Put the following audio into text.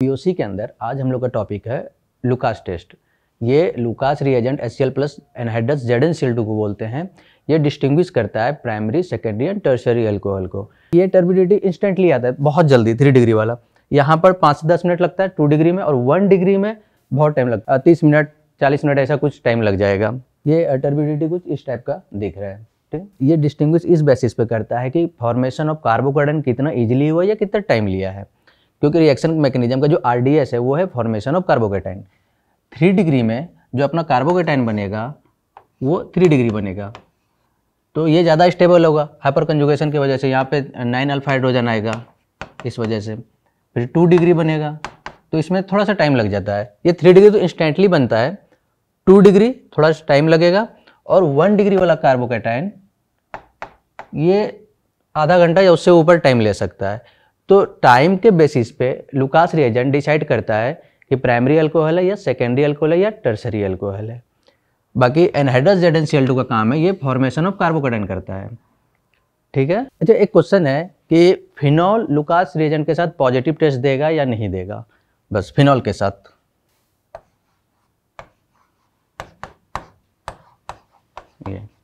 POC के अंदर आज हम लोग का टॉपिक है लुकास टेस्ट ये Lucas reagent is plus anhydrous Z N C को बोलते हैं ये डिस्टिंग्विश करता है primary secondary and tertiary alcohol को ये टर्बिडिटी इंस्टेंटली आता है बहुत जल्दी थ्री डिग्री वाला यहाँ पर पाँच से दस मिनट लगता है टू डिग्री में और वन डिग्री में बहुत टाइम लगता है तीस मिनट चालीस मिनट ऐसा कुछ टाइम लग जाएगा ये टर्बिडिटी कुछ इस टाइप का दिख रहा है ठीक ये डिस्टिंग्विश इस बेसिस पे करता है कि फॉर्मेशन ऑफ कार्बोकार्डन कितना इजीली हुआ या कितना टाइम लिया है क्योंकि रिएक्शन मैकेनिज्म का जो आर है वो है formation of carbocation three degree में जो अपना कार्बोकेटाइन बनेगा वो थ्री डिग्री बनेगा तो ये ज़्यादा स्टेबल होगा हाइपर कंजुगेशन की वजह से यहाँ पे नाइन अल्फा हाइड्रोजन आएगा इस वजह से फिर टू डिग्री बनेगा तो इसमें थोड़ा सा टाइम लग जाता है ये थ्री डिग्री तो इंस्टेंटली बनता है टू डिग्री थोड़ा सा टाइम लगेगा और वन डिग्री वाला कार्बोकेटाइन ये आधा घंटा या उससे ऊपर टाइम ले सकता है तो टाइम के बेसिस पे लुकास रिएजेंट डिसाइड करता है कि प्राइमरी अल्कोहल है या सेकेंडरी अल्कोहल है या टर्सरी अल्कोहल है बाकी anhydrous Z N C L two का काम है ये फॉर्मेशन ऑफ कार्बोकोडन करता है ठीक है अच्छा एक क्वेश्चन है कि फिनॉल लुकास रिएजेंट के साथ पॉजिटिव टेस्ट देगा या नहीं देगा बस फिनॉल के साथ ये